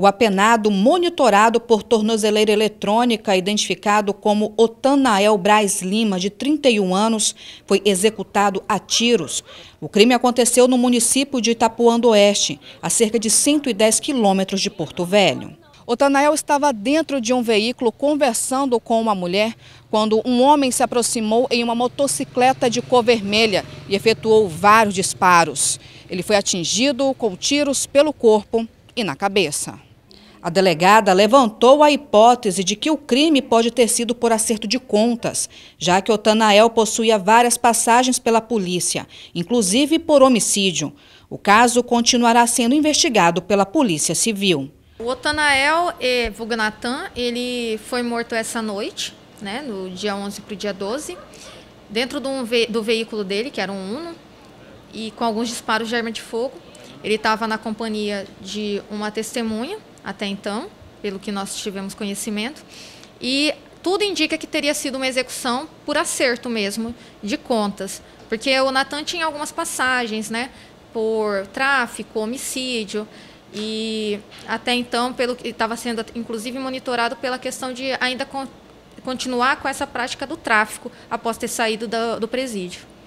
O apenado monitorado por tornozeleira eletrônica, identificado como Otanael Braz Lima, de 31 anos, foi executado a tiros. O crime aconteceu no município de Itapuã do Oeste, a cerca de 110 quilômetros de Porto Velho. Otanael estava dentro de um veículo conversando com uma mulher quando um homem se aproximou em uma motocicleta de cor vermelha e efetuou vários disparos. Ele foi atingido com tiros pelo corpo e na cabeça. A delegada levantou a hipótese de que o crime pode ter sido por acerto de contas, já que Otanael possuía várias passagens pela polícia, inclusive por homicídio. O caso continuará sendo investigado pela Polícia Civil. O Otanael eh, é, Vugnatan, ele foi morto essa noite, né, no dia 11 para o dia 12, dentro do, ve do veículo dele, que era um Uno, e com alguns disparos de arma de fogo. Ele estava na companhia de uma testemunha até então, pelo que nós tivemos conhecimento. E tudo indica que teria sido uma execução por acerto mesmo de contas, porque o Natan tinha algumas passagens, né, por tráfico, homicídio e até então pelo que estava sendo inclusive monitorado pela questão de ainda con continuar com essa prática do tráfico após ter saído do, do presídio.